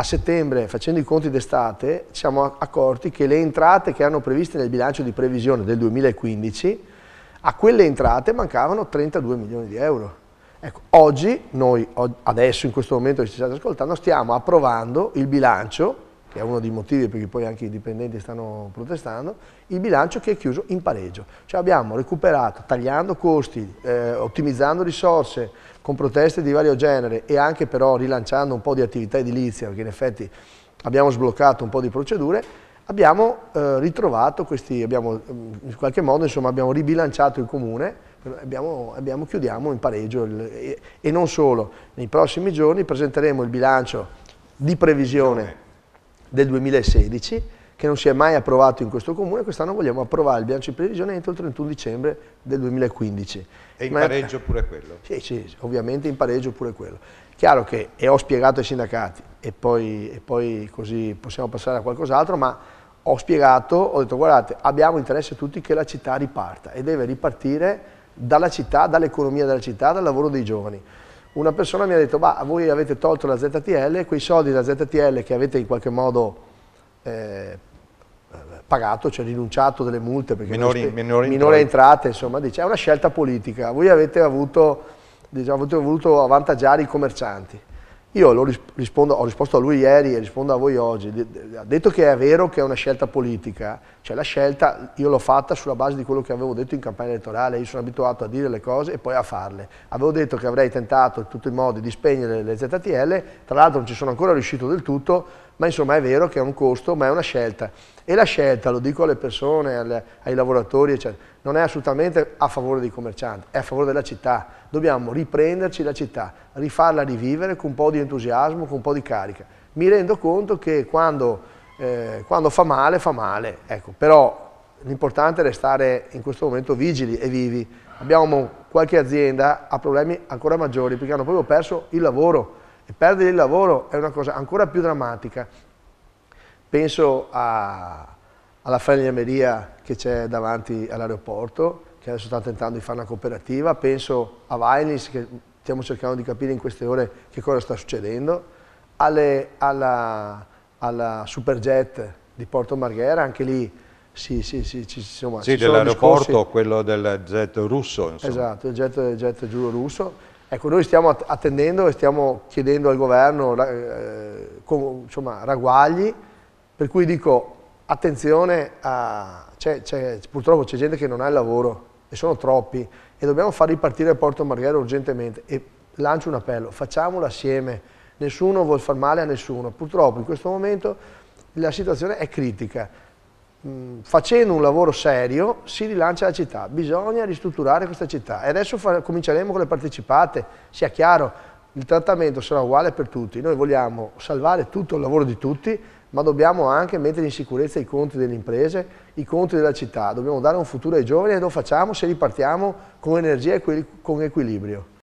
a settembre, facendo i conti d'estate, ci siamo accorti che le entrate che erano previste nel bilancio di previsione del 2015, a quelle entrate mancavano 32 milioni di euro. Ecco, oggi, noi adesso in questo momento che ci state ascoltando, stiamo approvando il bilancio, che è uno dei motivi perché poi anche i dipendenti stanno protestando, il bilancio che è chiuso in pareggio. Cioè abbiamo recuperato, tagliando costi, eh, ottimizzando risorse, con proteste di vario genere e anche però rilanciando un po' di attività edilizia, perché in effetti abbiamo sbloccato un po' di procedure, abbiamo eh, ritrovato questi, abbiamo, mm, in qualche modo insomma, abbiamo ribilanciato il comune, abbiamo, abbiamo, chiudiamo in pareggio il, e, e, non solo, nei prossimi giorni presenteremo il bilancio di previsione del 2016 che non si è mai approvato in questo comune, quest'anno vogliamo approvare il bilancio di previsione entro il 31 dicembre del 2015. E in Ma... pareggio pure quello? Sì, sì, ovviamente in pareggio pure quello. Chiaro che, e ho spiegato ai sindacati, e poi, e poi così possiamo passare a qualcos'altro, ma ho spiegato, ho detto guardate, abbiamo interesse tutti che la città riparta e deve ripartire dalla città, dall'economia della città, dal lavoro dei giovani. Una persona mi ha detto, ma voi avete tolto la ZTL, quei soldi della ZTL che avete in qualche modo eh, pagato, cioè rinunciato delle multe, perché minori, minori minore entrate, insomma, dice, è una scelta politica, voi avete, avuto, diciamo, avete voluto avvantaggiare i commercianti. Io rispondo, ho risposto a lui ieri e rispondo a voi oggi, ha detto che è vero che è una scelta politica, cioè la scelta io l'ho fatta sulla base di quello che avevo detto in campagna elettorale, io sono abituato a dire le cose e poi a farle. Avevo detto che avrei tentato in tutti i modi di spegnere le ZTL, tra l'altro non ci sono ancora riuscito del tutto, ma insomma è vero che è un costo, ma è una scelta. E la scelta, lo dico alle persone, alle, ai lavoratori, eccetera, non è assolutamente a favore dei commercianti, è a favore della città. Dobbiamo riprenderci la città, rifarla rivivere con un po' di entusiasmo, con un po' di carica. Mi rendo conto che quando, eh, quando fa male, fa male, ecco, però l'importante è restare in questo momento vigili e vivi. Abbiamo qualche azienda che ha problemi ancora maggiori perché hanno proprio perso il lavoro e perdere il lavoro è una cosa ancora più drammatica. Penso a, alla falegnameria che c'è davanti all'aeroporto, che adesso sta tentando di fare una cooperativa, penso a Vailis, che stiamo cercando di capire in queste ore che cosa sta succedendo, alle, alla, alla Superjet di Porto Marghera, anche lì sì, sì, sì, insomma, sì dell'aeroporto, quello del jet russo. Insomma. Esatto, il jet, jet giuro russo. Ecco, noi stiamo attendendo e stiamo chiedendo al governo eh, con, insomma, ragguagli, per cui dico attenzione, a, c è, purtroppo c'è gente che non ha il lavoro e sono troppi e dobbiamo far ripartire Porto Marghera urgentemente e lancio un appello, facciamolo assieme, nessuno vuol far male a nessuno, purtroppo in questo momento la situazione è critica Mm, facendo un lavoro serio si rilancia la città, bisogna ristrutturare questa città e adesso cominceremo con le partecipate, sia chiaro, il trattamento sarà uguale per tutti, noi vogliamo salvare tutto il lavoro di tutti, ma dobbiamo anche mettere in sicurezza i conti delle imprese, i conti della città, dobbiamo dare un futuro ai giovani e lo facciamo se ripartiamo con energia e con equilibrio.